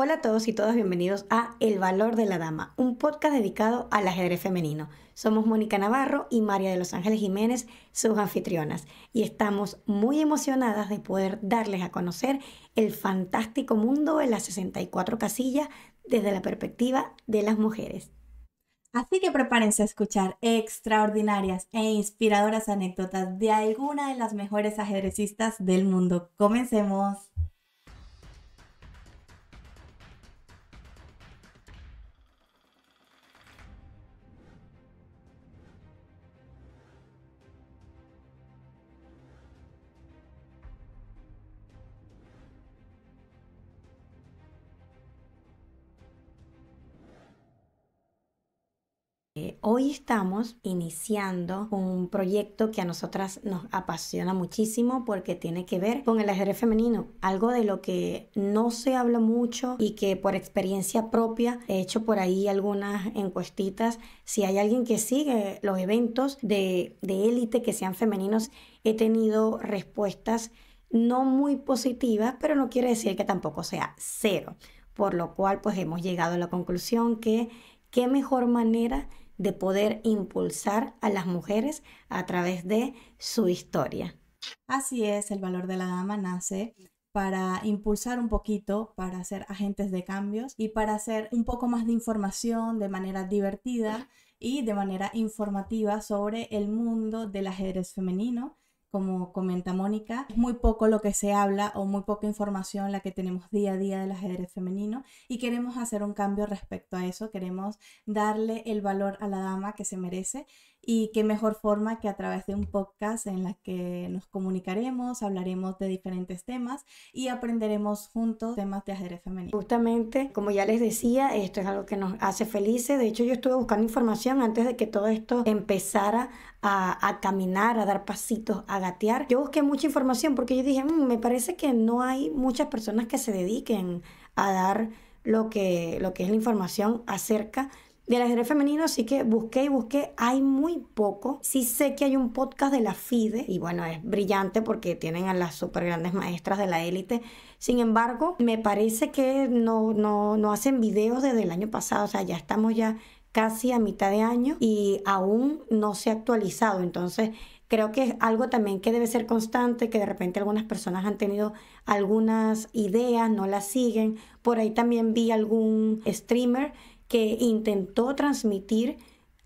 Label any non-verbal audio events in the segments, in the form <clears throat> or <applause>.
Hola a todos y todas, bienvenidos a El Valor de la Dama, un podcast dedicado al ajedrez femenino. Somos Mónica Navarro y María de Los Ángeles Jiménez, sus anfitrionas, y estamos muy emocionadas de poder darles a conocer el fantástico mundo de las 64 casillas desde la perspectiva de las mujeres. Así que prepárense a escuchar extraordinarias e inspiradoras anécdotas de alguna de las mejores ajedrecistas del mundo. Comencemos. hoy estamos iniciando un proyecto que a nosotras nos apasiona muchísimo porque tiene que ver con el ajedrez femenino, algo de lo que no se habla mucho y que por experiencia propia he hecho por ahí algunas encuestitas. Si hay alguien que sigue los eventos de, élite que sean femeninos, he tenido respuestas no muy positivas, pero no quiere decir que tampoco sea cero por lo cual pues hemos llegado a la conclusión que qué mejor manera de poder impulsar a las mujeres a través de su historia. Así es, el valor de la dama nace para impulsar un poquito, para ser agentes de cambios y para hacer un poco más de información de manera divertida y de manera informativa sobre el mundo del ajedrez femenino como comenta Mónica, es muy poco lo que se habla o muy poca información la que tenemos día a día del ajedrez femenino y queremos hacer un cambio respecto a eso, queremos darle el valor a la dama que se merece y qué mejor forma que a través de un podcast en la que nos comunicaremos, hablaremos de diferentes temas y aprenderemos juntos temas de ajedrez femenino. Justamente, como ya les decía, esto es algo que nos hace felices. De hecho, yo estuve buscando información antes de que todo esto empezara a, a caminar, a dar pasitos, a gatear. Yo busqué mucha información porque yo dije, mm, me parece que no hay muchas personas que se dediquen a dar lo que, lo que es la información acerca de del ajedrez femenino, así que busqué y busqué, hay muy poco. Sí sé que hay un podcast de la FIDE, y bueno, es brillante porque tienen a las super grandes maestras de la élite. Sin embargo, me parece que no, no, no hacen videos desde el año pasado, o sea, ya estamos ya casi a mitad de año y aún no se ha actualizado. Entonces, creo que es algo también que debe ser constante, que de repente algunas personas han tenido algunas ideas, no las siguen. Por ahí también vi algún streamer que intentó transmitir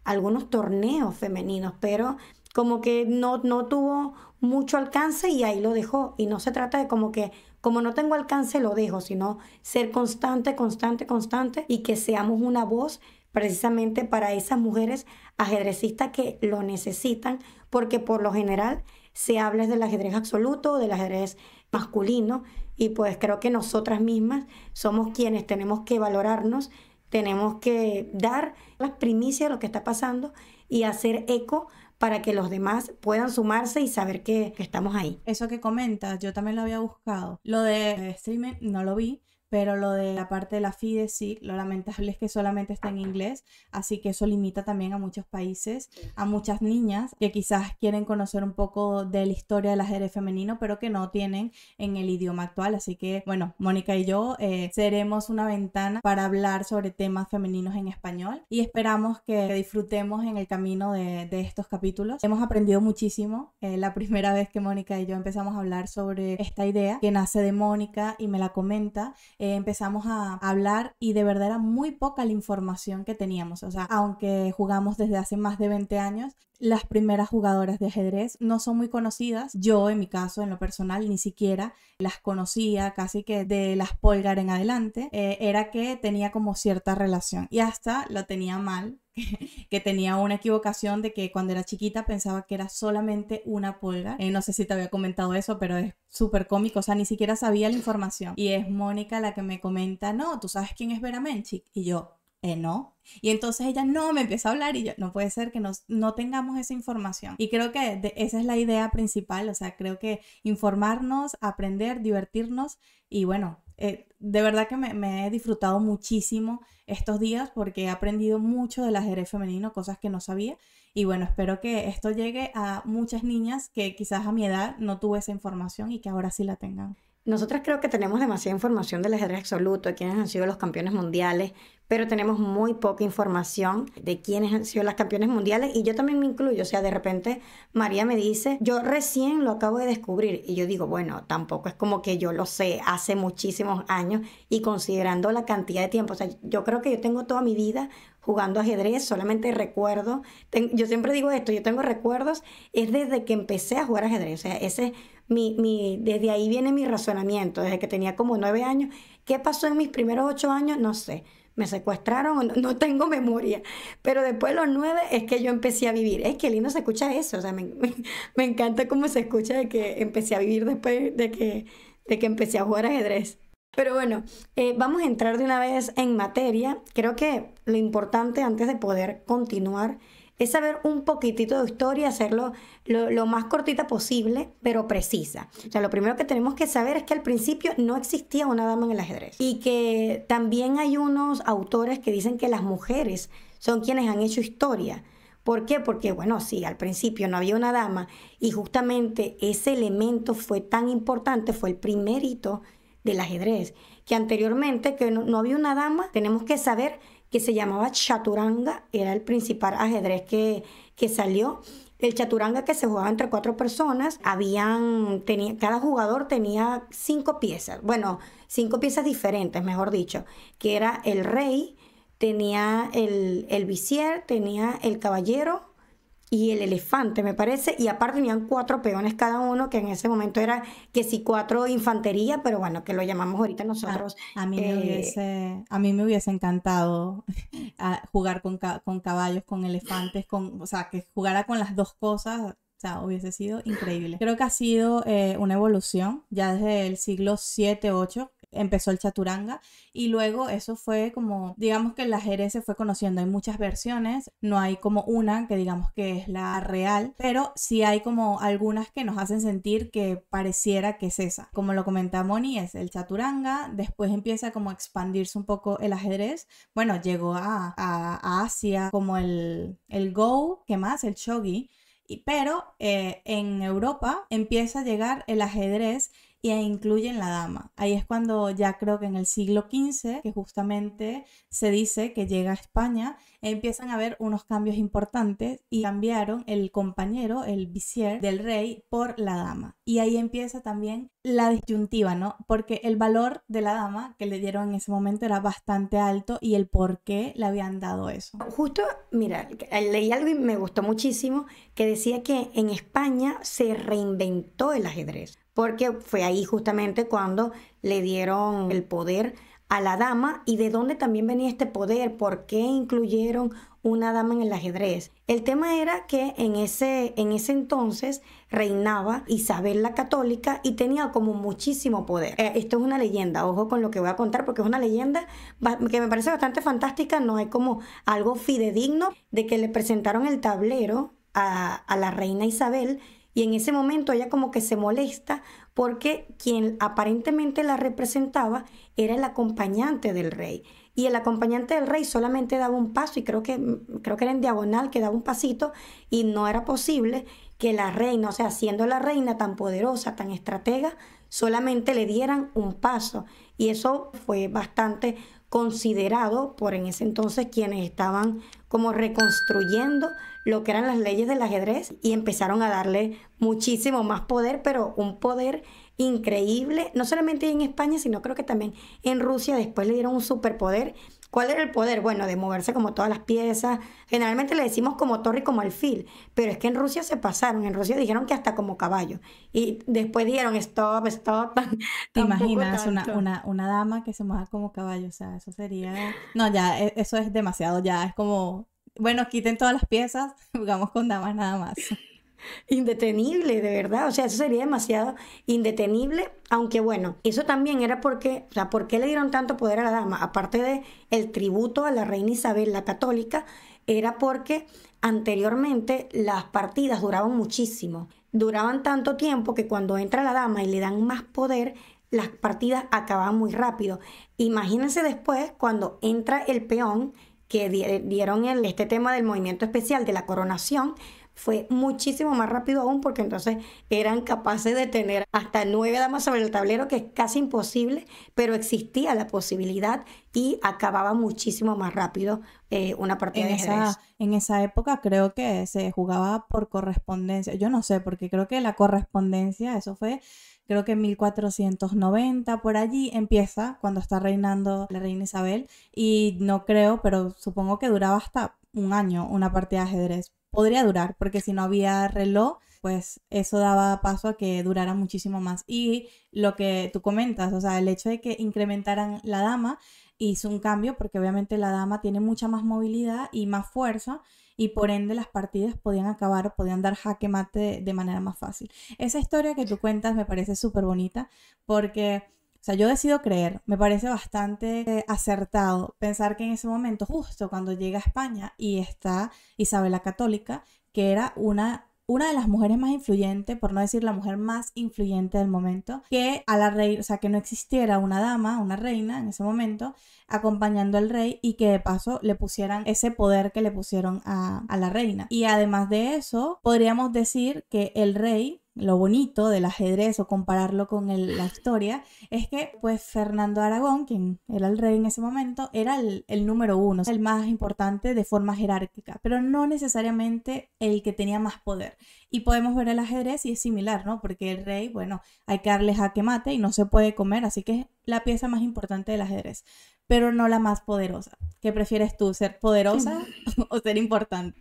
algunos torneos femeninos, pero como que no, no tuvo mucho alcance y ahí lo dejó. Y no se trata de como que, como no tengo alcance, lo dejo, sino ser constante, constante, constante y que seamos una voz precisamente para esas mujeres ajedrecistas que lo necesitan, porque por lo general se habla del ajedrez absoluto, del ajedrez masculino, y pues creo que nosotras mismas somos quienes tenemos que valorarnos tenemos que dar las primicias de lo que está pasando y hacer eco para que los demás puedan sumarse y saber que, estamos ahí. Eso que comentas, yo también lo había buscado. Lo de eh, streaming no lo vi, pero lo de la parte de la FIDE sí, lo lamentable es que solamente está en inglés, así que eso limita también a muchos países, a muchas niñas que quizás quieren conocer un poco de la historia del ajedrez femenino, pero que no tienen en el idioma actual, así que bueno, Mónica y yo eh, seremos una ventana para hablar sobre temas femeninos en español y esperamos que disfrutemos en el camino de, de estos capítulos. Hemos aprendido muchísimo, eh, la primera vez que Mónica y yo empezamos a hablar sobre esta idea que nace de Mónica y me la comenta eh, empezamos a hablar y de verdad era muy poca la información que teníamos. O sea, aunque jugamos desde hace más de 20 años, las primeras jugadoras de ajedrez no son muy conocidas. Yo, en mi caso, en lo personal, ni siquiera las conocía casi que de las Polgar en adelante. Eh, era que tenía como cierta relación y hasta lo tenía mal <laughs> que tenía una equivocación de que cuando era chiquita pensaba que era solamente una polga. Eh, no sé si te había comentado eso, pero es súper cómico, o sea, ni siquiera sabía la información. Y es Mónica la que me comenta, no, tú sabes quién es Vera Menchik. Y yo, eh, no. Y entonces ella no me empieza a hablar y yo, no puede ser que no tengamos esa información. Y creo que esa es la idea principal, o sea, creo que informarnos, aprender, divertirnos y bueno, eh, de verdad que me, me, he disfrutado muchísimo estos días porque he aprendido mucho del ajedrez femenino, cosas que no sabía. Y bueno, espero que esto llegue a muchas niñas que quizás a mi edad no tuve esa información y que ahora sí la tengan. Nosotras creo que tenemos demasiada información del ajedrez absoluto, de quiénes han sido los campeones mundiales, pero tenemos muy poca información de quiénes han sido las campeones mundiales y yo también me incluyo, o sea, de repente María me dice, yo recién lo acabo de descubrir y yo digo, bueno, tampoco es como que yo lo sé hace muchísimos años y considerando la cantidad de tiempo, o sea, yo creo que yo tengo toda mi vida jugando ajedrez, solamente recuerdo, yo siempre digo esto, yo tengo recuerdos, es desde que empecé a jugar ajedrez, o sea, ese mi, mi, desde ahí viene mi razonamiento, desde que tenía como nueve años, ¿Qué pasó en mis primeros ocho años? No sé. Me secuestraron, o no, tengo memoria. Pero después de los nueve es que yo empecé a vivir. Es que lindo se escucha eso. O sea, me, <laughs> encanta cómo se escucha de que empecé a vivir después de que, de que empecé a jugar ajedrez. Pero bueno, eh, vamos a entrar de una vez en materia. Creo que lo importante antes de poder continuar es saber un poquitito de historia, hacerlo lo, más cortita posible, pero precisa. O sea, lo primero que tenemos que saber es que al principio no existía una dama en el ajedrez y que también hay unos autores que dicen que las mujeres son quienes han hecho historia. ¿Por qué? Porque, bueno, sí, al principio no había una dama y justamente ese elemento fue tan importante, fue el primer hito del ajedrez, que anteriormente que no, no había una dama, tenemos que saber que se llamaba chaturanga, era el principal ajedrez que, que salió. El chaturanga que se jugaba entre cuatro personas, habían, tenía, cada jugador tenía cinco piezas, bueno, cinco piezas diferentes, mejor dicho, que era el rey, tenía el, el visier, tenía el caballero, y el elefante, me parece, y aparte tenían cuatro peones cada uno, que en ese momento era que sí cuatro infantería, pero bueno, que lo llamamos ahorita ah, nosotros. A, mí, me eh, hubiese, a mí me hubiese encantado <laughs> jugar con, caballos, con elefantes, con, o sea, que jugara con las dos cosas. O sea, hubiese sido increíble. Creo que ha sido eh, una evolución ya desde el siglo 7, 8, empezó el chaturanga y luego eso fue como, digamos que el ajedrez se fue conociendo, hay muchas versiones, no hay como una que digamos que es la real, pero sí hay como algunas que nos hacen sentir que pareciera que es esa. Como lo comentaba Moni, es el chaturanga, después empieza como a expandirse un poco el ajedrez, bueno, llegó a, Asia como el, go, ¿qué más? El shogi pero eh, en Europa empieza a llegar el ajedrez y incluyen la dama. Ahí es cuando ya creo que en el siglo XV, que justamente se dice que llega a España, empiezan a haber unos cambios importantes y cambiaron el compañero, el visier del rey, por la dama. Y ahí empieza también la disyuntiva, ¿no? Porque el valor de la dama que le dieron en ese momento era bastante alto y el por qué le habían dado eso. Justo, mira, leí algo y me gustó muchísimo que decía que en España se reinventó el ajedrez porque fue ahí justamente cuando le dieron el poder a la dama y de dónde también venía este poder, por qué incluyeron una dama en el ajedrez. El tema era que en ese, en ese entonces reinaba Isabel la Católica y tenía como muchísimo poder. Eh, esto es una leyenda, ojo con lo que voy a contar, porque es una leyenda que me parece bastante fantástica, no es como algo fidedigno de que le presentaron el tablero a, a la reina Isabel y en ese momento ella como que se molesta porque quien aparentemente la representaba era el acompañante del rey. Y el acompañante del rey solamente daba un paso y creo que, creo que era en diagonal que daba un pasito y no era posible que la reina, o sea, siendo la reina tan poderosa, tan estratega, solamente le dieran un paso. Y eso fue bastante considerado por en ese entonces quienes estaban como reconstruyendo lo que eran las leyes del ajedrez y empezaron a darle muchísimo más poder, pero un poder increíble, no solamente en España, sino creo que también en Rusia después le dieron un superpoder. ¿Cuál era el poder? Bueno, de moverse como todas las piezas. Generalmente le decimos como torre y como alfil, pero es que en Rusia se pasaron, en Rusia dijeron que hasta como caballo. Y después dieron stop, stop. <laughs> ¿Te <laughs> imaginas una, una, una, dama que se mueva como caballo? O sea, eso sería... No, ya, e, eso es demasiado, ya es como bueno, quiten todas las piezas, <laughs> jugamos con damas nada más. <laughs> Indetenible, de verdad. O sea, eso sería demasiado indetenible. Aunque bueno, eso también era porque, o sea, ¿por qué le dieron tanto poder a la dama? Aparte de el tributo a la reina Isabel la católica, era porque anteriormente las partidas duraban muchísimo. Duraban tanto tiempo que cuando entra la dama y le dan más poder, las partidas acaban muy rápido. Imagínense después cuando entra el peón que dieron el, este tema del movimiento especial de la coronación fue muchísimo más rápido aún porque entonces eran capaces de tener hasta nueve damas sobre el tablero, que es casi imposible, pero existía la posibilidad y acababa muchísimo más rápido eh, una partida de en esa época creo que se jugaba por correspondencia, yo no sé, porque creo que la correspondencia, eso fue creo que en 1490, por allí empieza cuando está reinando la reina Isabel y no creo, pero supongo que duraba hasta un año una partida de ajedrez. Podría durar, porque si no había reloj, pues eso daba paso a que durara muchísimo más. Y lo que tú comentas, o sea, el hecho de que incrementaran la dama hizo un cambio, porque obviamente la dama tiene mucha más movilidad y más fuerza, y por ende las partidas podían acabar podían dar jaque mate de, manera más fácil. Esa historia que tú cuentas me parece súper bonita porque... O sea, yo decido creer, me parece bastante eh, acertado pensar que en ese momento, justo cuando llega a España y está Isabel la Católica, que era una una de las mujeres más influyentes, por no decir la mujer más influyente del momento, que a la reina, o sea, que no existiera una dama, una reina en ese momento, acompañando al rey y que de paso le pusieran ese poder que le pusieron a, a la reina. Y además de eso, podríamos decir que el rey lo bonito del ajedrez o compararlo con la historia, es que pues Fernando Aragón, quien era el rey en ese momento, era el, el, número uno, el más importante de forma jerárquica, pero no necesariamente el que tenía más poder. Y podemos ver el ajedrez y es similar, ¿no? Porque el rey, bueno, hay que darle jaque mate y no se puede comer, así que es la pieza más importante del ajedrez, pero no la más poderosa. ¿Qué prefieres tú, ser poderosa <laughs> o ser importante?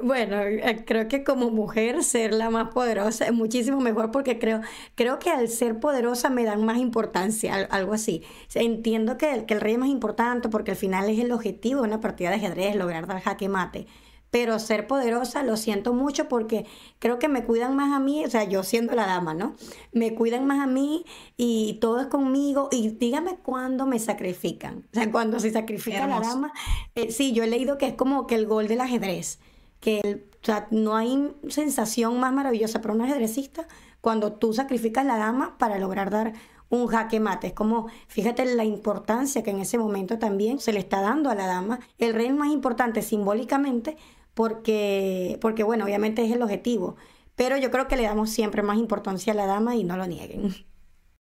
Bueno, eh, creo que como mujer ser la más poderosa es muchísimo mejor porque creo, creo que al ser poderosa me dan más importancia, algo así. Entiendo que el, que el rey es más importante porque al final es el objetivo de una partida de ajedrez, lograr dar jaque mate pero ser poderosa lo siento mucho porque creo que me cuidan más a mí, o sea, yo siendo la dama, ¿no? Me cuidan más a mí y todo es conmigo y dígame cuándo me sacrifican, o sea, cuando se sacrifica la dama, eh, sí, yo he leído que es como que el gol del ajedrez, que el, no hay sensación más maravillosa para un ajedrecista cuando tú sacrificas la dama para lograr dar un jaque mate. Es como, fíjate la importancia que en ese momento también se le está dando a la dama. El rey más importante simbólicamente porque, porque bueno, obviamente es el objetivo, pero yo creo que le damos siempre más importancia a la dama y no lo nieguen.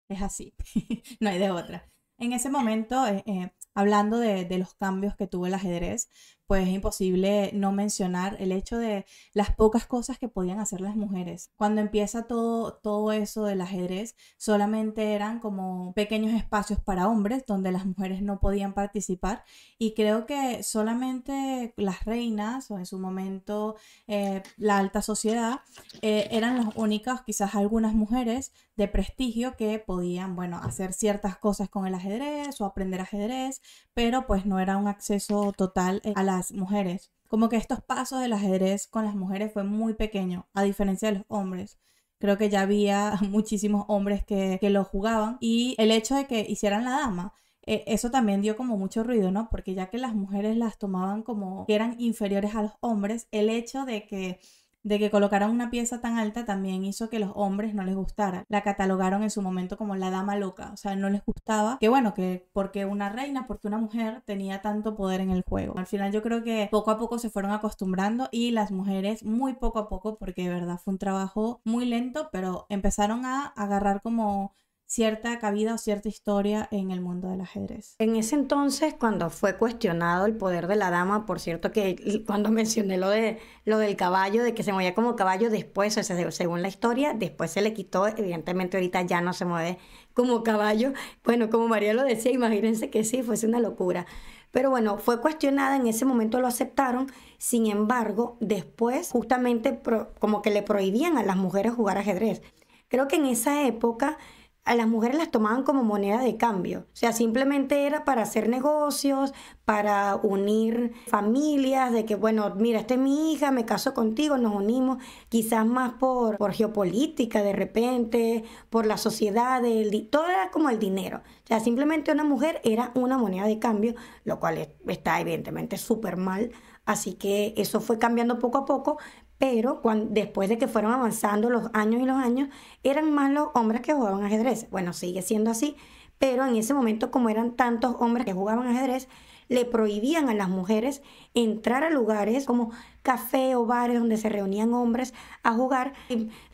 Es así, <laughs> no hay de otra. En ese momento, eh, eh, hablando de, los cambios que tuvo el ajedrez, pues es imposible no mencionar el hecho de las pocas cosas que podían hacer las mujeres. Cuando empieza todo, todo eso del ajedrez, solamente eran como pequeños espacios para hombres donde las mujeres no podían participar y creo que solamente las reinas o en su momento eh, la alta sociedad eh, eran las únicas, quizás algunas mujeres de prestigio que podían, bueno, hacer ciertas cosas con el ajedrez o aprender ajedrez, pero pues no era un acceso total eh, a la mujeres. Como que estos pasos del ajedrez con las mujeres fue muy pequeño, a diferencia de los hombres. Creo que ya había <laughs> muchísimos hombres que, que lo jugaban y el hecho de que hicieran la dama eh, eso también dio como mucho ruido, ¿no? Porque ya que las mujeres las tomaban como que eran inferiores a los hombres, el hecho de que de que colocaran una pieza tan alta también hizo que los hombres no les gustara. La catalogaron en su momento como la dama loca, o sea, no les gustaba que bueno, que porque una reina, porque una mujer tenía tanto poder en el juego. Al final yo creo que poco a poco se fueron acostumbrando y las mujeres muy poco a poco, porque de verdad fue un trabajo muy lento, pero empezaron a agarrar como cierta cabida o cierta historia en el mundo del ajedrez. En ese entonces, cuando fue cuestionado el poder de la dama, por cierto que cuando <laughs> mencioné lo, de, lo del caballo, de que se movía como caballo después, según la historia, después se le quitó, evidentemente ahorita ya no se mueve como caballo. Bueno, como María lo decía, imagínense que sí, fuese una locura. Pero bueno, fue cuestionada, en ese momento lo aceptaron, sin embargo, después justamente como que le prohibían a las mujeres jugar ajedrez. Creo que en esa época a las mujeres las tomaban como moneda de cambio. O sea, simplemente era para hacer negocios, para unir familias, de que, bueno, mira, esta es mi hija, me caso contigo, nos unimos, quizás más por, por geopolítica de repente, por la sociedad, todo era como el dinero. O sea, simplemente una mujer era una moneda de cambio, lo cual está evidentemente súper mal. Así que eso fue cambiando poco a poco, pero después de que fueron avanzando los años y los años, eran más los hombres que jugaban ajedrez. Bueno, sigue siendo así, pero en ese momento como eran tantos hombres que jugaban ajedrez, le prohibían a las mujeres entrar a lugares como café o bares donde se reunían hombres a jugar.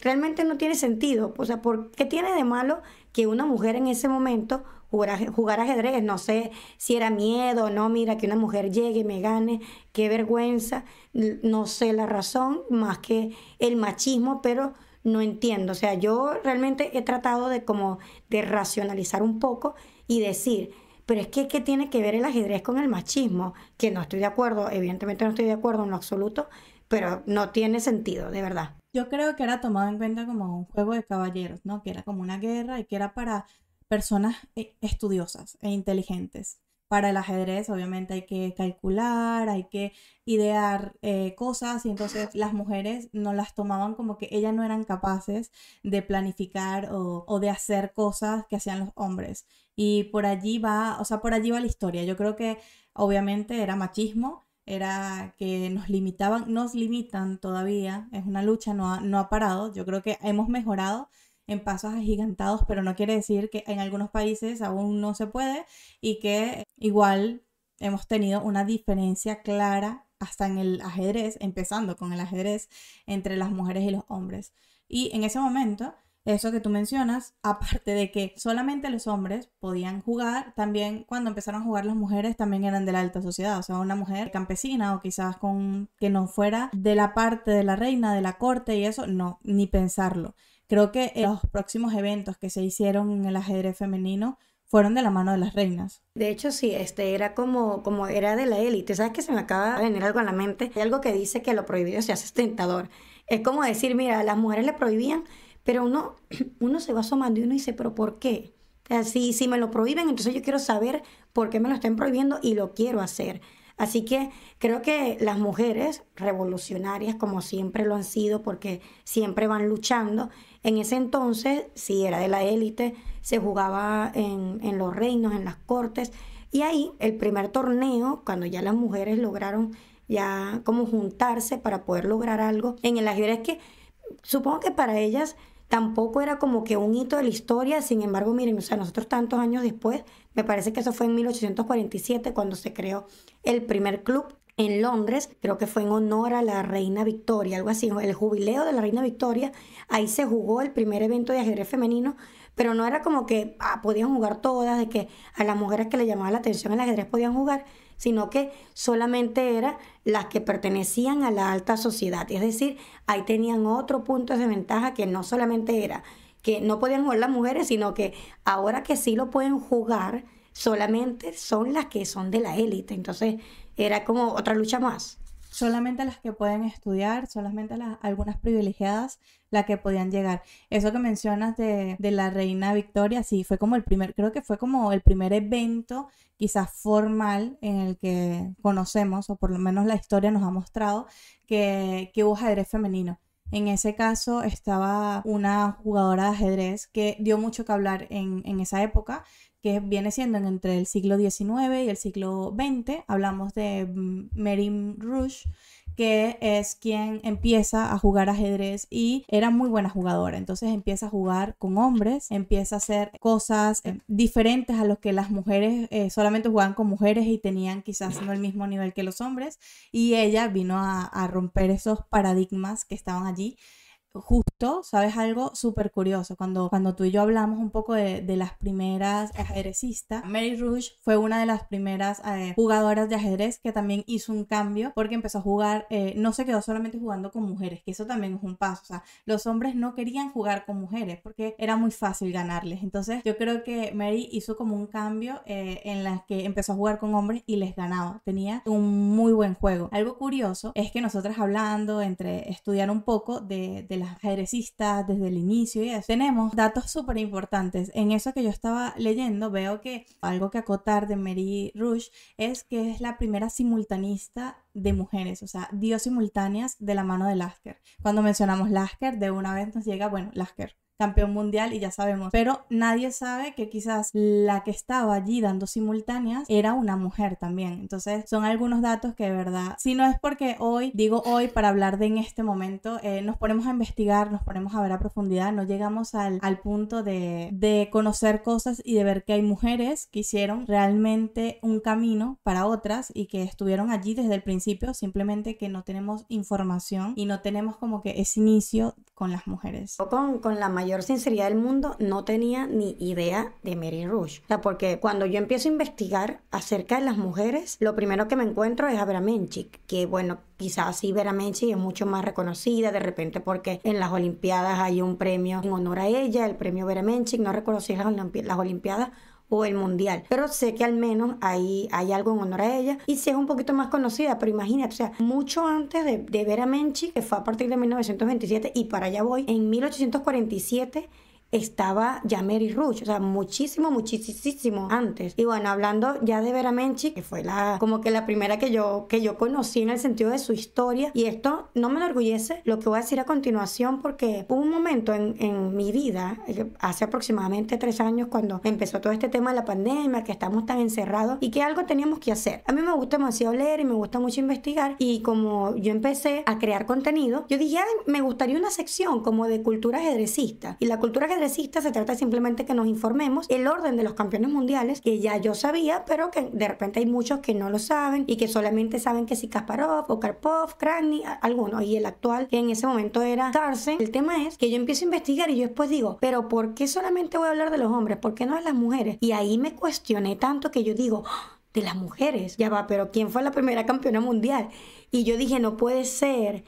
realmente no tiene sentido, o sea, ¿por ¿qué tiene de malo que una mujer en ese momento jugar, jugar ajedrez, no sé si era miedo, o no, mira que una mujer llegue y me gane, qué vergüenza, no sé la razón, más que el machismo, pero no entiendo. O sea, yo realmente he tratado de como de racionalizar un poco y decir, pero es que ¿qué tiene que ver el ajedrez con el machismo? Que no estoy de acuerdo, evidentemente no estoy de acuerdo en lo absoluto, pero no tiene sentido, de verdad. Yo creo que era tomado en cuenta como un juego de caballeros, ¿no? Que era como una guerra y que era para personas eh, estudiosas e inteligentes. Para el ajedrez, obviamente, hay que calcular, hay que idear eh, cosas, y entonces las mujeres no las tomaban como que ellas no eran capaces de planificar o, o de hacer cosas que hacían los hombres. Y por allí va, o sea, por allí va la historia. Yo creo que obviamente era machismo, era que nos limitaban, nos limitan todavía, es una lucha, no ha, no ha parado, yo creo que hemos mejorado, en pasos agigantados, pero no quiere decir que en algunos países aún no se puede y que igual hemos tenido una diferencia clara hasta en el ajedrez, empezando con el ajedrez entre las mujeres y los hombres. Y en ese momento, eso que tú mencionas, <laughs> aparte de que solamente los hombres podían jugar, también cuando empezaron a jugar las mujeres también eran de la alta sociedad, o sea, una mujer campesina o quizás con que no fuera de la parte de la reina, de la corte y eso, no, ni pensarlo. Creo que eh, los próximos eventos que se hicieron en el ajedrez femenino fueron de la mano de las reinas. De hecho, sí, este era como, como era de la élite. ¿Sabes que se me acaba de venir algo en la mente? Hay algo que dice que lo prohibido se hace tentador. Es como decir, mira, las mujeres le prohibían, pero uno, <clears throat> uno se va asomando y uno dice, pero ¿por qué? Así si, si me lo prohíben, entonces yo quiero saber por qué me lo están prohibiendo y lo quiero hacer. Así que creo que las mujeres revolucionarias, como siempre lo han sido, porque siempre van luchando, en ese entonces, si era de la élite, se jugaba en, los reinos, en las cortes, y ahí el primer torneo, cuando ya las mujeres lograron ya como juntarse para poder lograr algo en el ajedrez que supongo que para ellas tampoco era como que un hito de la historia, sin embargo, miren, o sea, nosotros tantos años después, me parece que eso fue en 1847 cuando se creó el primer club en Londres, creo que fue en honor a la Reina Victoria, algo así, el jubileo de la Reina Victoria, ahí se jugó el primer evento de ajedrez femenino, pero no era como que ah, podían jugar todas, de que a las mujeres que le llamaba la atención el ajedrez podían jugar, sino que solamente eran las que pertenecían a la alta sociedad. Es decir, ahí tenían otro punto de ventaja que no solamente era que no podían jugar las mujeres, sino que ahora que sí lo pueden jugar, solamente son las que son de la élite. Entonces, era como otra lucha más solamente las que pueden estudiar, solamente las, algunas privilegiadas, las que podían llegar. Eso que mencionas de, la reina Victoria, sí, fue como el primer, creo que fue como el primer evento quizás formal en el que conocemos, o por lo menos la historia nos ha mostrado, que, que hubo ajedrez femenino. En ese caso estaba una jugadora de ajedrez que dio mucho que hablar en, en esa época, que viene siendo entre el siglo XIX y el siglo XX. Hablamos de mm, Merim Rush, que es quien empieza a jugar ajedrez y era muy buena jugadora. Entonces empieza a jugar con hombres, empieza a hacer cosas eh, diferentes a los que las mujeres eh, solamente jugaban con mujeres y tenían quizás no el mismo nivel que los hombres. Y ella vino a romper esos paradigmas que estaban allí justo, ¿sabes algo súper curioso? Cuando, cuando tú y yo hablamos un poco de, de las primeras ajedrecistas, Mary Rouge fue una de las primeras eh, jugadoras de ajedrez que también hizo un cambio porque empezó a jugar, eh, no se quedó solamente jugando con mujeres, que eso también es un paso. O sea, los hombres no querían jugar con mujeres porque era muy fácil ganarles. Entonces, yo creo que Mary hizo como un cambio eh, en las que empezó a jugar con hombres y les ganaba. Tenía un muy buen juego. Algo curioso es que nosotras hablando entre estudiar un poco de, de las Jerezista desde el inicio y eso. Tenemos datos súper importantes. En eso que yo estaba leyendo, veo que algo que acotar de Mary Rush es que es la primera simultanista de mujeres, o sea, dio simultáneas de la mano de Lasker. Cuando mencionamos Lasker, de una vez nos llega, bueno, Lasker campeón mundial y ya sabemos. Pero nadie sabe que quizás la que estaba allí dando simultáneas era una mujer también. Entonces son algunos datos que de verdad, si no es porque hoy, digo hoy para hablar de en este momento, eh, nos ponemos a investigar, nos ponemos a ver a profundidad, no llegamos al, al punto de, de conocer cosas y de ver que hay mujeres que hicieron realmente un camino para otras y que estuvieron allí desde el principio, simplemente que no tenemos información y no tenemos como que ese inicio con las mujeres. O con, con la mayoría mayor sinceridad del mundo, no tenía ni idea de Mary Rush. O porque cuando yo empiezo a investigar acerca de las mujeres, lo primero que me encuentro es a Vera Menchik, que bueno, quizás sí Vera Menchik es mucho más reconocida de repente porque en las Olimpiadas hay un premio en honor a ella, el premio Vera Menchik, no reconocía las Olimpiadas o el mundial. Pero sé que al menos ahí hay algo en honor a ella y si es un poquito más conocida, pero imagínate, o sea, mucho antes de, ver a Menchi, que fue a partir de 1927 y para allá voy, en 1847 estaba ya Mary Rush, o sea, muchísimo, muchísimo antes. Y bueno, hablando ya de Vera Menchi, que fue la como que la primera que yo que yo conocí en el sentido de su historia y esto no me enorgullece lo que voy a decir a continuación porque hubo un momento en, mi vida eh, hace aproximadamente tres años cuando empezó todo este tema de la pandemia, que estamos tan encerrados y que algo teníamos que hacer. A mí me gusta demasiado leer y me gusta mucho investigar y como yo empecé a crear contenido, yo dije, me gustaría una sección como de cultura ajedrecista y la cultura ajedrecista se trata simplemente que nos informemos el orden de los campeones mundiales, que ya yo sabía, pero que de repente hay muchos que no lo saben y que solamente saben que si Kasparov o Karpov, Krasny, alguno, y el actual, que en ese momento era Carson. El tema es que yo empiezo a investigar y yo después digo, pero ¿por qué solamente voy a hablar de los hombres? ¿Por qué no de las mujeres? Y ahí me cuestioné tanto que yo digo, ¡Ah! de las mujeres, ya va, pero ¿quién fue la primera campeona mundial? Y yo dije, no puede ser,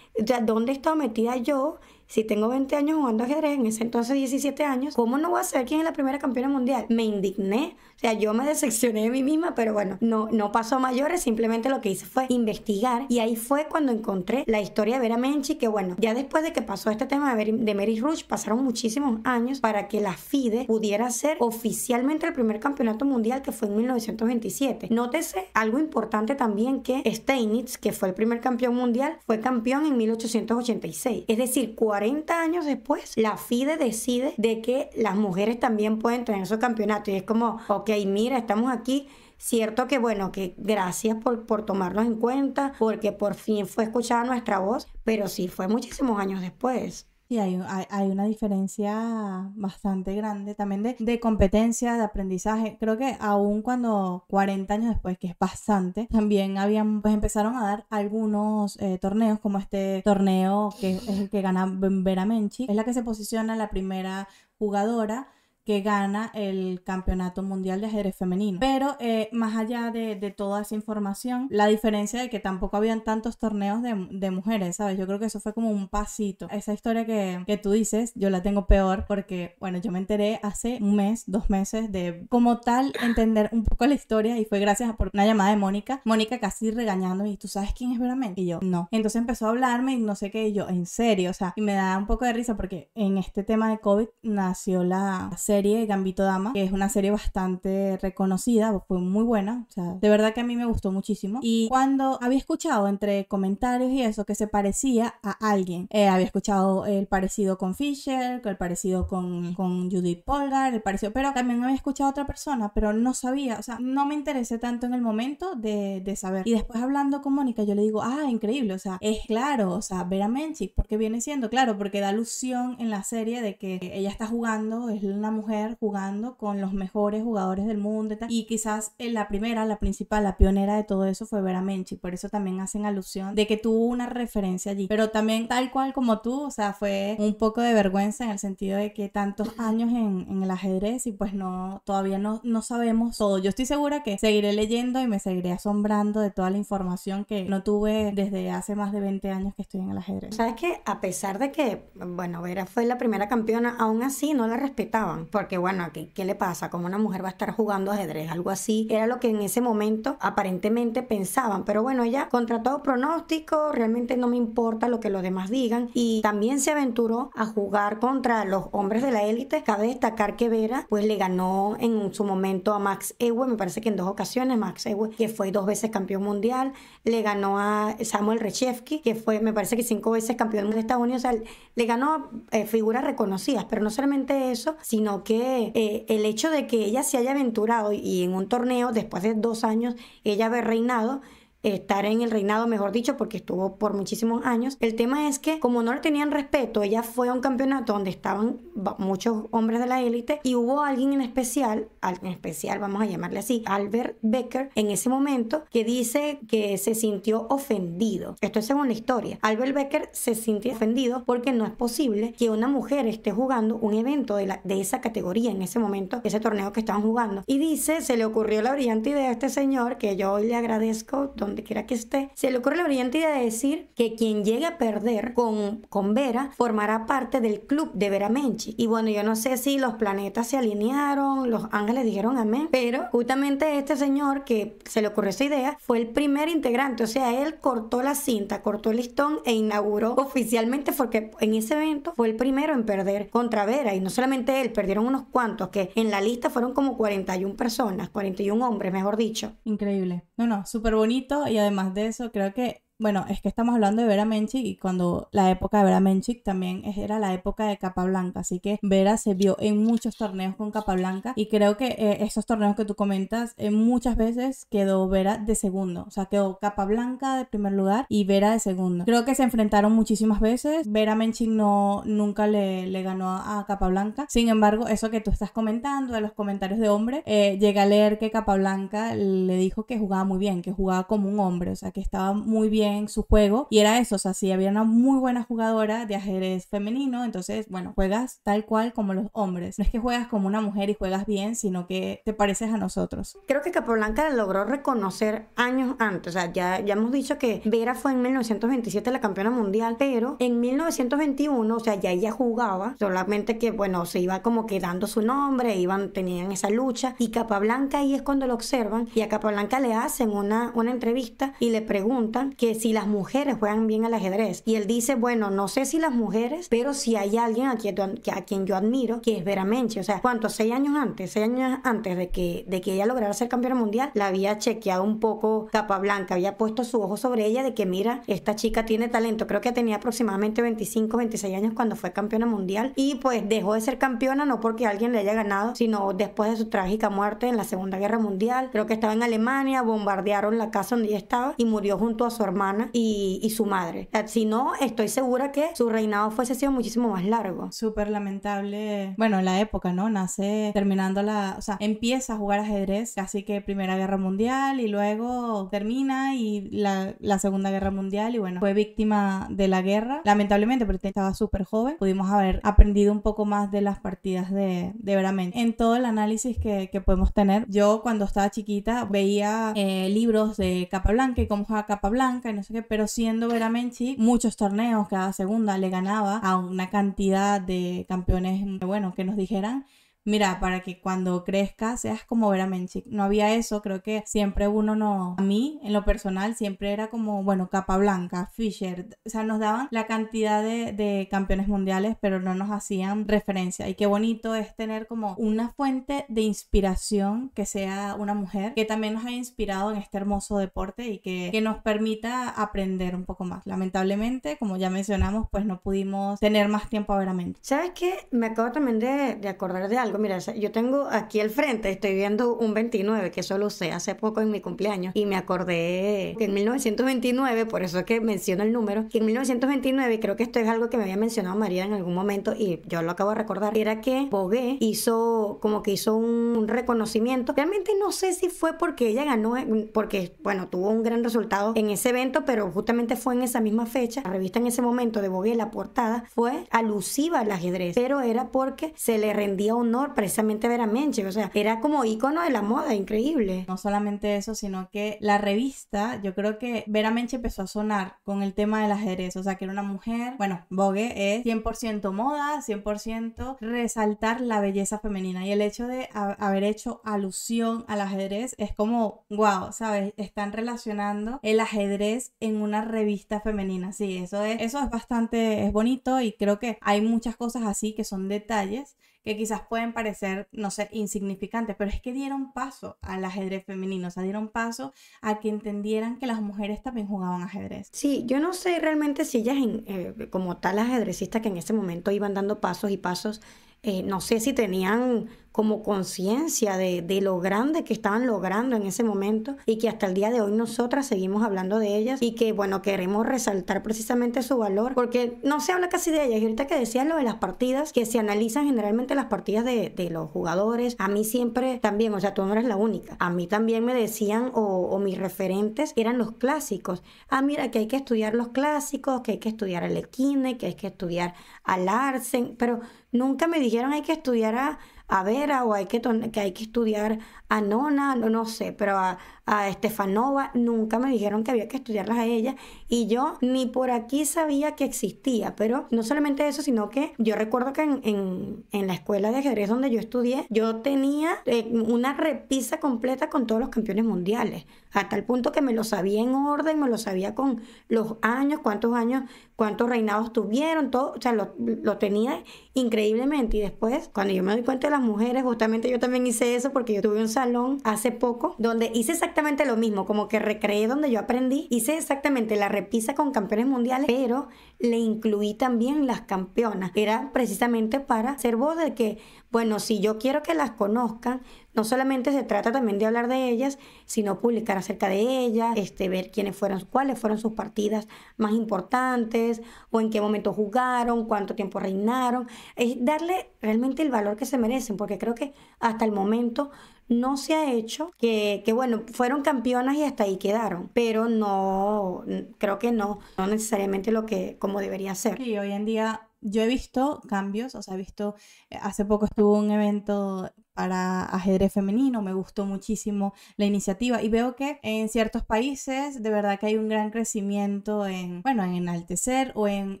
sea ¿dónde estaba metida yo? Si tengo 20 años jugando ajedrez, en ese entonces 17 años, ¿cómo no voy a saber quién es la primera campeona mundial? Me indigné. O sea, yo me decepcioné de mí misma, pero bueno, no, no pasó a mayores. Simplemente lo que hice fue investigar. Y ahí fue cuando encontré la historia de Vera Menchi, que bueno, ya después de que pasó este tema de Mary Rush, pasaron muchísimos años para que la FIDE pudiera ser oficialmente el primer campeonato mundial que fue en 1927. Nótese algo importante también que Steinitz, que fue el primer campeón mundial, fue campeón en 1886. Es decir, ¿cuál 40 años después, la FIDE decide de que las mujeres también pueden tener su campeonato. Y es como, ok, mira, estamos aquí. Cierto que bueno, que gracias por, por tomarnos en cuenta, porque por fin fue escuchada nuestra voz, pero sí fue muchísimos años después. Y hay, hay, una diferencia bastante grande también de, competencia, de aprendizaje. Creo que aún cuando 40 años después, que es bastante, también habían, pues empezaron a dar algunos eh, torneos, como este torneo que es el que gana Vera Menchi. Es la que se posiciona la primera jugadora que gana el Campeonato Mundial de Ajedrez Femenino. Pero eh, más allá de, toda esa información, la diferencia de que tampoco habían tantos torneos de, mujeres, ¿sabes? Yo creo que eso fue como un pasito. Esa historia que, que tú dices, yo la tengo peor porque, bueno, yo me enteré hace un mes, dos meses de como tal entender un poco la historia y fue gracias a por una llamada de Mónica. Mónica casi regañándome y tú sabes quién es veramente. Y yo, no. Entonces empezó a hablarme y no sé qué, y yo, en serio, o sea, y me da un poco de risa porque en este tema de COVID nació la serie Gambito Dama, que es una serie bastante reconocida, fue muy buena, o sea, de verdad que a mí me gustó muchísimo. Y cuando había escuchado entre comentarios y eso que se parecía a alguien, eh, había escuchado el parecido con Fisher, el parecido con, con Judith Polgar, el parecido, pero también había escuchado a otra persona, pero no sabía, o sea, no me interesé tanto en el momento de, de saber. Y después hablando con Mónica, yo le digo, ah, increíble, o sea, es claro, o sea, ver a Menchik, porque viene siendo claro, porque da alusión en la serie de que ella está jugando, es una mujer jugando con los mejores jugadores del mundo y, tal. y quizás en la primera, la principal, la pionera de todo eso fue Vera Menchi, por eso también hacen alusión de que tuvo una referencia allí, pero también tal cual como tú, o sea, fue un poco de vergüenza en el sentido de que tantos <clears throat> años en, el ajedrez y pues no, todavía no, no sabemos todo. Yo estoy segura que seguiré leyendo y me seguiré asombrando de toda la información que no tuve desde hace más de 20 años que estoy en el ajedrez. ¿Sabes que A pesar de que, bueno, Vera fue la primera campeona, aún así no la respetaban porque bueno, ¿qué, ¿qué, le pasa? ¿Cómo una mujer va a estar jugando ajedrez? Algo así. Era lo que en ese momento aparentemente pensaban. Pero bueno, ella contra todo pronóstico, realmente no me importa lo que los demás digan. Y también se aventuró a jugar contra los hombres de la élite. Cabe destacar que Vera pues le ganó en su momento a Max Ewe, me parece que en dos ocasiones, Max Ewe, que fue dos veces campeón mundial, le ganó a Samuel Rechevsky, que fue, me parece que cinco veces campeón de Estados Unidos. O sea, le ganó eh, figuras reconocidas, pero no solamente eso, sino que eh, el hecho de que ella se haya aventurado y en un torneo, después de dos años, ella haber reinado, estar en el reinado, mejor dicho, porque estuvo por muchísimos años. El tema es que como no le tenían respeto, ella fue a un campeonato donde estaban muchos hombres de la élite y hubo alguien en especial, alguien especial, vamos a llamarle así, Albert Becker, en ese momento que dice que se sintió ofendido. Esto es según la historia. Albert Becker se sintió ofendido porque no es posible que una mujer esté jugando un evento de, la, de esa categoría en ese momento, ese torneo que estaban jugando. Y dice, se le ocurrió la brillante idea a este señor, que yo le agradezco, don donde quiera que esté, se le ocurre la brillante idea de decir que quien llegue a perder con, con Vera formará parte del club de Vera Menchi. Y bueno, yo no sé si los planetas se alinearon, los ángeles dijeron amén, pero justamente este señor que se le ocurrió esa idea fue el primer integrante, o sea, él cortó la cinta, cortó el listón e inauguró oficialmente porque en ese evento fue el primero en perder contra Vera y no solamente él, perdieron unos cuantos que en la lista fueron como 41 personas, 41 hombres, mejor dicho. Increíble. No, no, súper bonito y además de eso, creo que bueno, es que estamos hablando de Vera Menchik y cuando la época de Vera Menchik también era la época de Capablanca, así que Vera se vio en muchos torneos con Capablanca y creo que eh, esos torneos que tú comentas eh, muchas veces quedó Vera de segundo, o sea, quedó Capablanca de primer lugar y Vera de segundo. Creo que se enfrentaron muchísimas veces, Vera Menchik no, nunca le, ganó a, Capa Capablanca, sin embargo, eso que tú estás comentando de los comentarios de hombre, eh, llegué a leer que Capablanca le dijo que jugaba muy bien, que jugaba como un hombre, o sea, que estaba muy bien su juego y era eso, o sea, si había una muy buena jugadora de ajedrez femenino, entonces, bueno, juegas tal cual como los hombres. No es que juegas como una mujer y juegas bien, sino que te pareces a nosotros. Creo que Capablanca logró reconocer años antes, o sea, ya, ya hemos dicho que Vera fue en 1927 la campeona mundial, pero en 1921, o sea, ya ella jugaba, solamente que, bueno, se iba como quedando su nombre, iban, tenían esa lucha, y Capablanca ahí es cuando lo observan, y a Capablanca le hacen una, una entrevista y le preguntan que si las mujeres juegan bien al ajedrez. Y él dice, bueno, no sé si las mujeres, pero si hay alguien a quien, a quien yo admiro, que es Vera O sea, cuántos Seis años antes, seis años antes de que, de que ella lograra ser campeona mundial, la había chequeado un poco capa blanca, había puesto su ojo sobre ella de que, mira, esta chica tiene talento. Creo que tenía aproximadamente 25, 26 años cuando fue campeona mundial. Y pues dejó de ser campeona no porque alguien le haya ganado, sino después de su trágica muerte en la Segunda Guerra Mundial. Creo que estaba en Alemania, bombardearon la casa donde ella estaba y murió junto a su hermano y, su madre. Si no, estoy segura que su reinado fuese sido muchísimo más largo. Súper lamentable. Bueno, la época, ¿no? Nace terminando la. O sea, empieza a jugar ajedrez, así que Primera Guerra Mundial y luego termina y la, Segunda Guerra Mundial. Y bueno, fue víctima de la guerra. Lamentablemente, porque estaba súper joven, pudimos haber aprendido un poco más de las partidas de, de Veramente. En todo el análisis que, podemos tener, yo cuando estaba chiquita veía eh, libros de Capablanca y cómo juega Capablanca pero siendo Veramenchi, muchos torneos cada segunda le ganaba a una cantidad de campeones, bueno, que nos dijeran mira, para que cuando crezca seas como veramente No había eso, creo que siempre uno no, a mí en lo personal siempre era como, bueno, capa blanca, Fisher, o sea, nos daban la cantidad de, campeones mundiales, pero no nos hacían referencia. Y qué bonito es tener como una fuente de inspiración que sea una mujer, que también nos haya inspirado en este hermoso deporte y que, que nos permita aprender un poco más. Lamentablemente, como ya mencionamos, pues no pudimos tener más tiempo a ¿Sabes qué? Me acabo también de, de acordar de algo Mira, yo tengo aquí al frente, estoy viendo un 29 que solo sé hace poco en mi cumpleaños y me acordé que en 1929, por eso es que menciono el número, que en 1929, creo que esto es algo que me había mencionado María en algún momento y yo lo acabo de recordar, era que Bogué hizo como que hizo un, reconocimiento. Realmente no sé si fue porque ella ganó, porque bueno, tuvo un gran resultado en ese evento, pero justamente fue en esa misma fecha. La revista en ese momento de Bogué, la portada, fue alusiva al ajedrez, pero era porque se le rendía honor precisamente veramente o sea, era como icono de la moda, increíble. No solamente eso, sino que la revista, yo creo que Veramente empezó a sonar con el tema del ajedrez, o sea, que era una mujer, bueno, Vogue es 100% moda, 100% resaltar la belleza femenina y el hecho de haber hecho alusión al ajedrez es como, wow, ¿sabes? Están relacionando el ajedrez en una revista femenina, sí, eso es, eso es bastante, es bonito y creo que hay muchas cosas así que son detalles que quizás pueden parecer, no sé, insignificantes, pero es que dieron paso al ajedrez femenino, o sea, dieron paso a que entendieran que las mujeres también jugaban ajedrez. Sí, yo no sé realmente si ellas, eh, como tal ajedrecistas que en ese momento iban dando pasos y pasos, eh, no sé si tenían como conciencia de, de, lo grande que estaban logrando en ese momento y que hasta el día de hoy nosotras seguimos hablando de ellas y que bueno, queremos resaltar precisamente su valor porque no se habla casi de ellas y ahorita que decían lo de las partidas, que se analizan generalmente las partidas de, de los jugadores, a mí siempre también, o sea, tú no eres la única, a mí también me decían o, mis referentes eran los clásicos, ah mira que hay que estudiar los clásicos, que hay que estudiar al Equine, que hay que estudiar al Arsen, pero nunca me dijeron hay que estudiar a a Vera ah, o hay que, que hay que estudiar a ah, Nona, no, no sé, pero a, ah, a Estefanova, nunca me dijeron que había que estudiarlas a ella y yo ni por aquí sabía que existía, pero no solamente eso, sino que yo recuerdo que en, la escuela de ajedrez donde yo estudié, yo tenía eh, una repisa completa con todos los campeones mundiales, hasta el punto que me lo sabía en orden, me lo sabía con los años, cuántos años, cuántos reinados tuvieron, todo, o sea, lo, lo tenía increíblemente y después, cuando yo me doy cuenta de las mujeres, justamente yo también hice eso porque yo tuve un salón hace poco donde hice exactamente lo mismo, como que recreé donde yo aprendí, hice exactamente la repisa con campeones mundiales, pero le incluí también las campeonas. Era precisamente para ser voz de que, bueno, si yo quiero que las conozcan, no solamente se trata también de hablar de ellas, sino publicar acerca de ellas, este, ver quiénes fueron, cuáles fueron sus partidas más importantes, o en qué momento jugaron, cuánto tiempo reinaron. Es darle realmente el valor que se merecen, porque creo que hasta el momento no se ha hecho, que, que bueno, fueron campeonas y hasta ahí quedaron, pero no, creo que no, no necesariamente lo que, como debería ser. Sí, hoy en día yo he visto cambios, o sea, he visto, eh, hace poco estuvo un evento para ajedrez femenino, me gustó muchísimo la iniciativa y veo que en ciertos países de verdad que hay un gran crecimiento en, bueno, en enaltecer o en,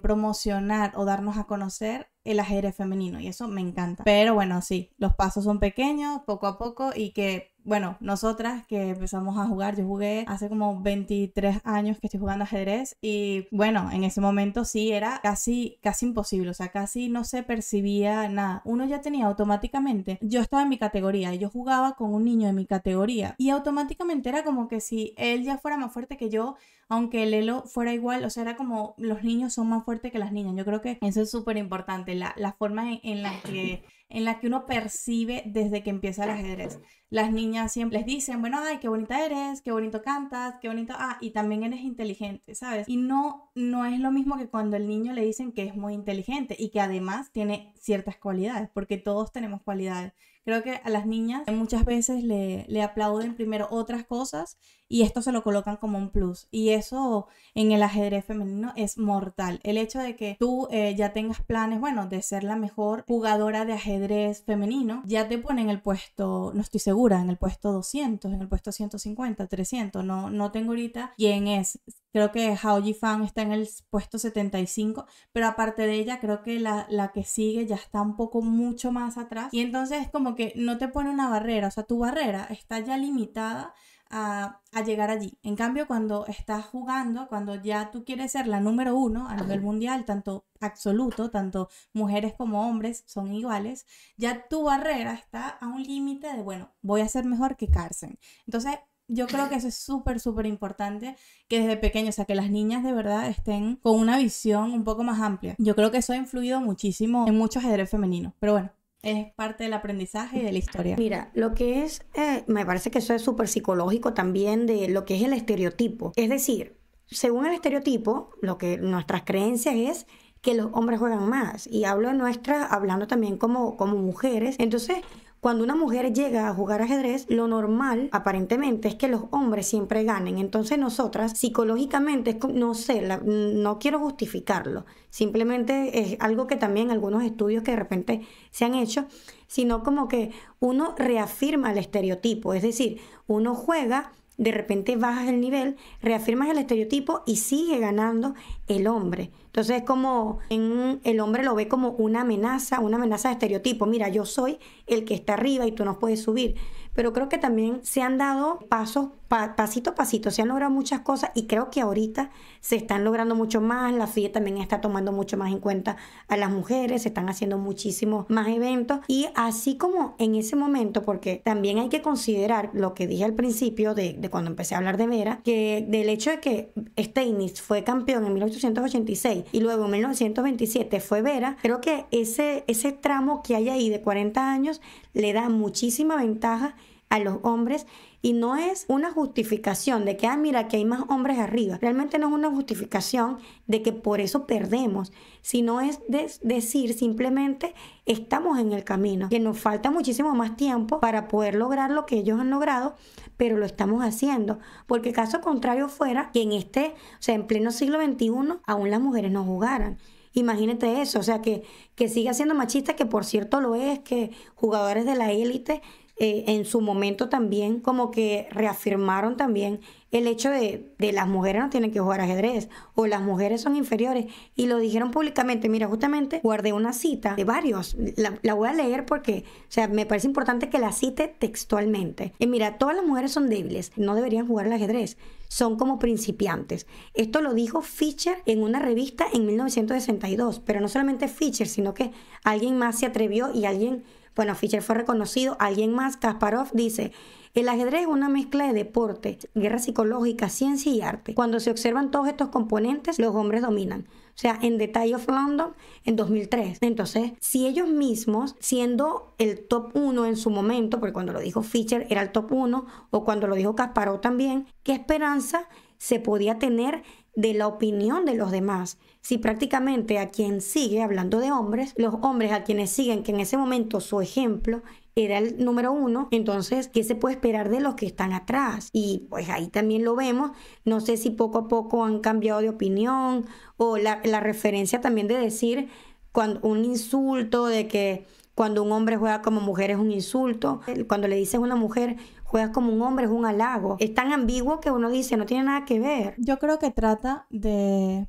promocionar o darnos a conocer el ajedrez femenino y eso me encanta. Pero bueno, sí, los pasos son pequeños, poco a poco y que bueno, nosotras que empezamos a jugar, yo jugué hace como 23 años que estoy jugando ajedrez y bueno, en ese momento sí era casi, casi imposible, o sea, casi no se percibía nada. Uno ya tenía automáticamente, yo estaba en mi categoría, yo jugaba con un niño de mi categoría y automáticamente era como que si él ya fuera más fuerte que yo, aunque el elo fuera igual, o sea, era como los niños son más fuertes que las niñas. Yo creo que eso es súper importante, la, la, forma en, en la que en la que uno percibe desde que empieza el ajedrez. Las niñas siempre les dicen, bueno, ay, qué bonita eres, qué bonito cantas, qué bonito, ah, y también eres inteligente, ¿sabes? Y no, no es lo mismo que cuando al niño le dicen que es muy inteligente y que además tiene ciertas cualidades, porque todos tenemos cualidades. Creo que a las niñas muchas veces le, le aplauden primero otras cosas y esto se lo colocan como un plus. Y eso en el ajedrez femenino es mortal. El hecho de que tú eh, ya tengas planes, bueno, de ser la mejor jugadora de ajedrez femenino, ya te pone en el puesto, no estoy segura, en el puesto 200, en el puesto 150, 300, no, no tengo ahorita quién es. Creo que Haoji Fan está en el puesto 75, pero aparte de ella, creo que la, la que sigue ya está un poco mucho más atrás. Y entonces como que no te pone una barrera, o sea, tu barrera está ya limitada a, llegar allí. En cambio, cuando estás jugando, cuando ya tú quieres ser la número uno a nivel mundial, tanto absoluto, tanto mujeres como hombres son iguales, ya tu barrera está a un límite de, bueno, voy a ser mejor que Carson. Entonces, yo creo que eso es súper, súper importante que desde pequeños, o sea, que las niñas de verdad estén con una visión un poco más amplia. Yo creo que eso ha influido muchísimo en muchos ajedrez femenino. Pero bueno, es parte del aprendizaje y de la historia. Mira, lo que es, eh, me parece que eso es súper psicológico también de lo que es el estereotipo. Es decir, según el estereotipo, lo que nuestras creencias es que los hombres juegan más. Y hablo de nuestras, hablando también como, como mujeres. Entonces, cuando una mujer llega a jugar ajedrez, lo normal aparentemente es que los hombres siempre ganen. Entonces nosotras psicológicamente, no sé, no quiero justificarlo. Simplemente es algo que también algunos estudios que de repente se han hecho, sino como que uno reafirma el estereotipo. Es decir, uno juega de repente bajas el nivel, reafirmas el estereotipo y sigue ganando el hombre. Entonces es como en, el hombre lo ve como una amenaza, una amenaza de estereotipo. Mira, yo soy el que está arriba y tú no puedes subir. Pero creo que también se han dado pasos, pasito a pasito, se han logrado muchas cosas y creo que ahorita se están logrando mucho más. La FIE también está tomando mucho más en cuenta a las mujeres, se están haciendo muchísimos más eventos. Y así como en ese momento, porque también hay que considerar lo que dije al principio de, de cuando empecé a hablar de Vera, que del hecho de que Steinitz fue campeón en 1886 y luego en 1927 fue Vera, creo que ese, ese tramo que hay ahí de 40 años le da muchísima ventaja a los hombres y no es una justificación de que, ah, mira, que hay más hombres arriba. Realmente no es una justificación de que por eso perdemos, sino es decir simplemente estamos en el camino, que nos falta muchísimo más tiempo para poder lograr lo que ellos han logrado, pero lo estamos haciendo. Porque caso contrario fuera que en este, o sea, en pleno siglo XXI, aún las mujeres no jugaran. Imagínate eso, o sea, que, que siga siendo machista, que por cierto lo es, que jugadores de la élite eh, en su momento también como que reafirmaron también el hecho de, de las mujeres no tienen que jugar ajedrez o las mujeres son inferiores y lo dijeron públicamente. Mira, justamente guardé una cita de varios. La, voy a leer porque, o sea, me parece importante que la cite textualmente. Y eh, mira, todas las mujeres son débiles, no deberían jugar al ajedrez son como principiantes. Esto lo dijo Fischer en una revista en 1962, pero no solamente Fischer, sino que alguien más se atrevió y alguien bueno, Fischer fue reconocido. Alguien más, Kasparov, dice, el ajedrez es una mezcla de deporte, guerra psicológica, ciencia y arte. Cuando se observan todos estos componentes, los hombres dominan. O sea, en Detail of London en 2003. Entonces, si ellos mismos, siendo el top uno en su momento, porque cuando lo dijo Fischer era el top uno, o cuando lo dijo Kasparov también, ¿qué esperanza se podía tener de la opinión de los demás? si prácticamente a quien sigue, hablando de hombres, los hombres a quienes siguen, que en ese momento su ejemplo era el número uno, entonces, ¿qué se puede esperar de los que están atrás? Y pues ahí también lo vemos, no sé si poco a poco han cambiado de opinión o la, referencia también de decir cuando, un insulto, de que cuando un hombre juega como mujer es un insulto, cuando le dices a una mujer juegas como un hombre es un halago, es tan ambiguo que uno dice no tiene nada que ver. Yo creo que trata de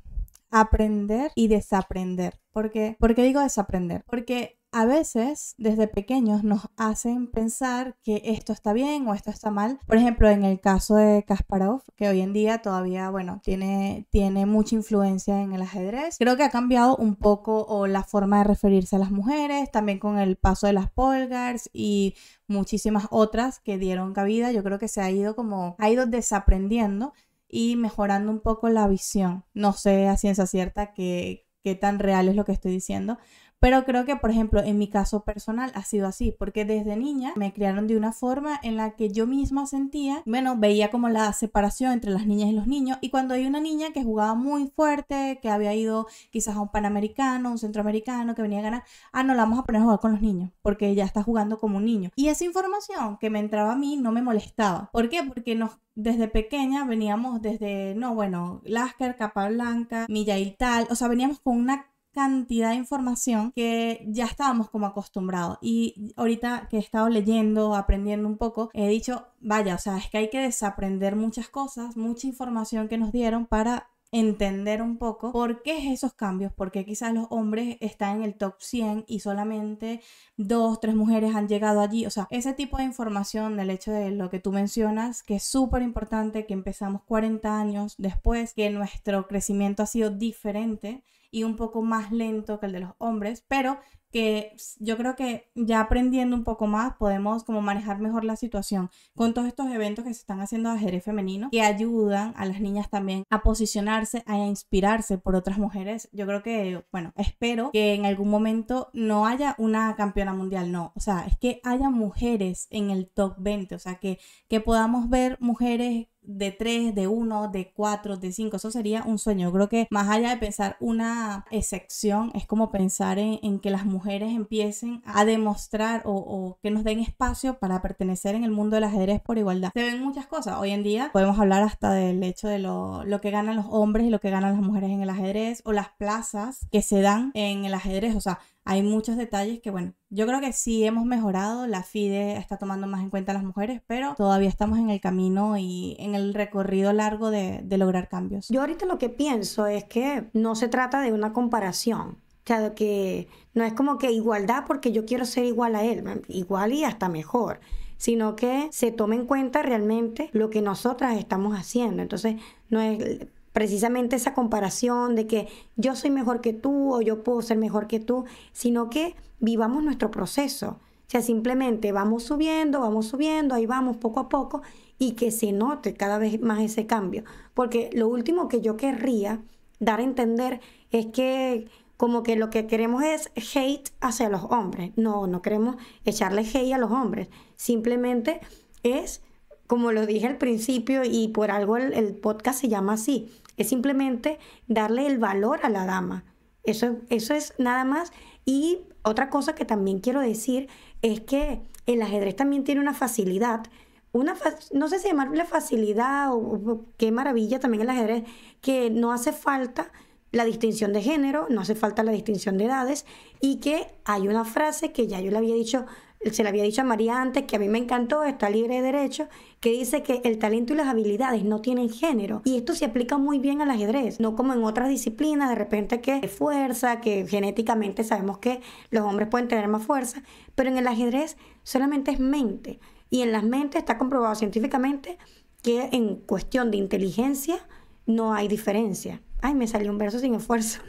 aprender y desaprender. ¿Por qué? digo desaprender? Porque a veces desde pequeños nos hacen pensar que esto está bien o esto está mal. Por ejemplo, en el caso de Kasparov, que hoy en día todavía, bueno, tiene, tiene mucha influencia en el ajedrez. Creo que ha cambiado un poco o la forma de referirse a las mujeres, también con el paso de las polgars y muchísimas otras que dieron cabida. Yo creo que se ha ido como, ha ido desaprendiendo y mejorando un poco la visión. No sé a ciencia cierta qué, qué tan real es lo que estoy diciendo, pero creo que, por ejemplo, en mi caso personal ha sido así, porque desde niña me criaron de una forma en la que yo misma sentía, bueno, veía como la separación entre las niñas y los niños, y cuando hay una niña que jugaba muy fuerte, que había ido quizás a un panamericano, un centroamericano, que venía a ganar, ah, no, la vamos a poner a jugar con los niños, porque ella está jugando como un niño. Y esa información que me entraba a mí no me molestaba. ¿Por qué? Porque nos desde pequeña veníamos desde, no, bueno, Lasker, Capa Blanca, Milla y tal, o sea, veníamos con una cantidad de información que ya estábamos como acostumbrados. Y ahorita que he estado leyendo, aprendiendo un poco, he dicho, vaya, o sea, es que hay que desaprender muchas cosas, mucha información que nos dieron para entender un poco por qué es esos cambios, porque quizás los hombres están en el top 100 y solamente dos, tres mujeres han llegado allí. O sea, ese tipo de información del hecho de lo que tú mencionas, que es súper importante, que empezamos 40 años después, que nuestro crecimiento ha sido diferente y un poco más lento que el de los hombres, pero que yo creo que ya aprendiendo un poco más podemos como manejar mejor la situación con todos estos eventos que se están haciendo de ajedrez femenino que ayudan a las niñas también a posicionarse, a inspirarse por otras mujeres. Yo creo que, bueno, espero que en algún momento no haya una campeona mundial, no, o sea, es que haya mujeres en el top 20, o sea, que, que podamos ver mujeres de 3, de 1, de 4, de 5 Eso sería un sueño. creo que más allá de pensar una excepción, es como pensar en, que las mujeres empiecen a demostrar o, que nos den espacio para pertenecer en el mundo del ajedrez por igualdad. Se ven muchas cosas. Hoy en día podemos hablar hasta del hecho de lo, lo que ganan los hombres y lo que ganan las mujeres en el ajedrez o las plazas que se dan en el ajedrez. O sea, hay muchos detalles que, bueno, yo creo que sí hemos mejorado, la FIDE está tomando más en cuenta a las mujeres, pero todavía estamos en el camino y en el recorrido largo de, lograr cambios. Yo ahorita lo que pienso es que no se trata de una comparación, que no es como que igualdad porque yo quiero ser igual a él, igual y hasta mejor, sino que se tome en cuenta realmente lo que nosotras estamos haciendo. Entonces, no es precisamente esa comparación de que yo soy mejor que tú o yo puedo ser mejor que tú, sino que vivamos nuestro proceso. O sea, simplemente vamos subiendo, vamos subiendo, ahí vamos poco a poco y que se note cada vez más ese cambio. Porque lo último que yo querría dar a entender es que como que lo que queremos es hate hacia los hombres. No, no queremos echarle hate a los hombres. Simplemente es, como lo dije al principio y por algo el, el podcast se llama así, es simplemente darle el valor a la dama. Eso, eso es nada más. Y otra cosa que también quiero decir es que el ajedrez también tiene una facilidad. Una no sé si llamarle facilidad o, o qué maravilla también el ajedrez, que no hace falta la distinción de género, no hace falta la distinción de edades y que hay una frase que ya yo le había dicho se le había dicho a María antes, que a mí me encantó, está libre de derecho, que dice que el talento y las habilidades no tienen género. Y esto se aplica muy bien al ajedrez, no como en otras disciplinas, de repente que fuerza, que genéticamente sabemos que los hombres pueden tener más fuerza, pero en el ajedrez solamente es mente. Y en las mentes está comprobado científicamente que en cuestión de inteligencia no hay diferencia. Ay, me salió un verso sin esfuerzo.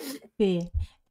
<laughs> sí.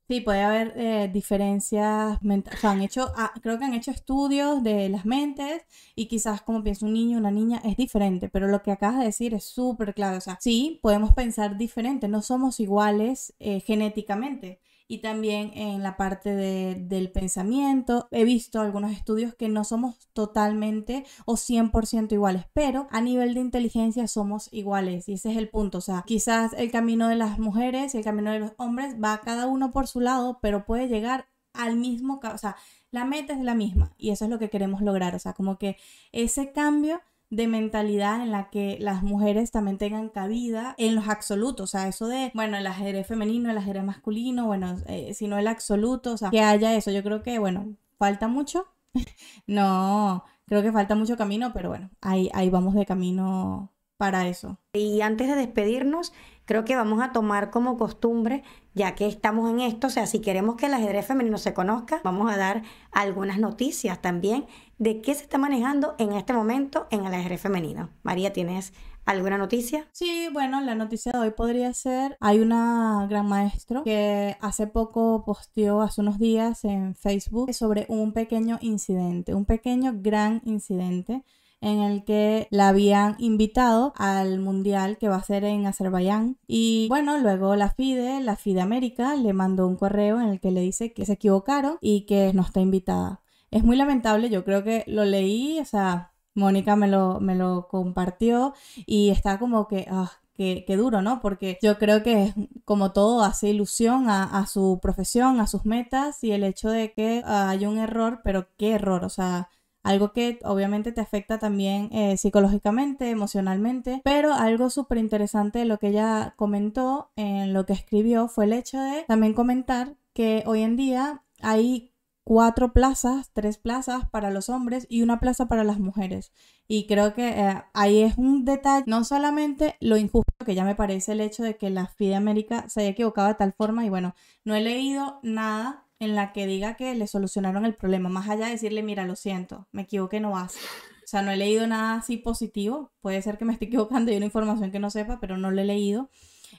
Sí, puede haber eh, diferencias mentales. han hecho, ah, creo que han hecho estudios de las mentes y quizás como piensa un niño, una niña es diferente, pero lo que acabas de decir es súper claro. O sea, sí, podemos pensar diferente, no somos iguales eh, genéticamente y también en la parte del pensamiento. He visto algunos estudios que no somos totalmente o 100% iguales, pero a nivel de inteligencia somos iguales y ese es el punto. O sea, quizás el camino de las mujeres y el camino de los hombres va cada uno por su lado, pero puede llegar al mismo, o sea, la meta es la misma y eso es lo que queremos lograr, o sea, como que ese cambio de mentalidad en la que las mujeres también tengan cabida en los absolutos, o sea, eso de, bueno, el ajedrez femenino, el ajedrez masculino, bueno, eh, si sino el absoluto, o sea, que haya eso, yo creo que, bueno, falta mucho, <laughs> no, creo que falta mucho camino, pero bueno, ahí, ahí vamos de camino para eso. Y antes de despedirnos, creo que vamos a tomar como costumbre, ya que estamos en esto, o sea, si queremos que el ajedrez femenino se conozca, vamos a dar algunas noticias también de qué se está manejando en este momento en el ajedrez femenino. María, ¿tienes ¿Alguna noticia? Sí, bueno, la noticia de hoy podría ser, hay una gran maestro que hace poco posteó, hace unos días en Facebook, sobre un pequeño incidente, un pequeño gran incidente en el que la habían invitado al mundial que va a ser en Azerbaiyán. Y bueno, luego la FIDE, la FIDE América, le mandó un correo en el que le dice que se equivocaron y que no está invitada. Es muy lamentable, yo creo que lo leí, o sea, Mónica me lo, me lo compartió y está como que, ah, Qué, duro, ¿no? Porque yo creo que como todo, hace ilusión a, su profesión, a sus metas y el hecho de que ah, hay un error, pero qué error, o sea, algo que obviamente te afecta también eh, psicológicamente, emocionalmente, pero algo súper interesante de lo que ella comentó en lo que escribió fue el hecho de también comentar que hoy en día hay cuatro plazas, tres plazas para los hombres y una plaza para las mujeres. Y creo que eh, ahí es un detalle, no solamente lo injusto que ya me parece el hecho de que la FIDE América se haya equivocado de tal forma y bueno, no he leído nada en la que diga que le solucionaron el problema, más allá de decirle, mira, lo siento, me equivoqué, no hace O sea, no he leído nada así positivo, puede ser que me esté <laughs> equivocando y una información que no sepa, pero no lo he leído.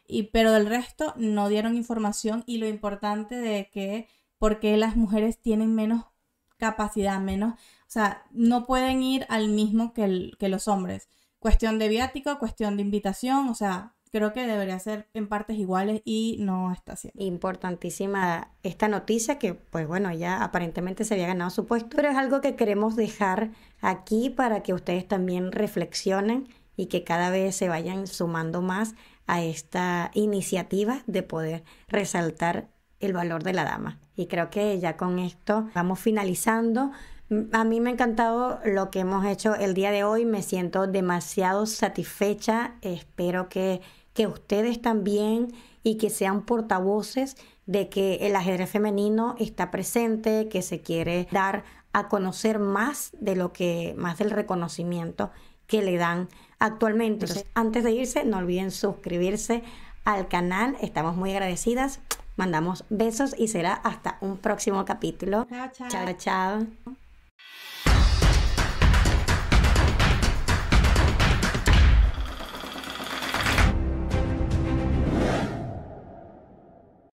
Y, pero del resto no dieron información y lo importante de que, porque las mujeres tienen menos capacidad, menos, o sea, no pueden ir al mismo que, que los hombres. Cuestión de viático, cuestión de invitación, o sea, creo que debería ser en partes iguales y no está siendo. Importantísima esta noticia que, pues bueno, ya aparentemente se había ganado su puesto, pero es algo que queremos dejar aquí para que ustedes también reflexionen y que cada vez se vayan sumando más a esta iniciativa de poder resaltar el valor de la dama. Y creo que ya con esto vamos finalizando. A mí me ha encantado lo que hemos hecho el día de hoy, me siento demasiado satisfecha, espero que que ustedes también y que sean portavoces de que el ajedrez femenino está presente, que se quiere dar a conocer más de lo que, más del reconocimiento que le dan actualmente. Entonces, antes de irse, no olviden suscribirse al canal. Estamos muy agradecidas. Mandamos besos y será hasta un próximo capítulo. chao, chao.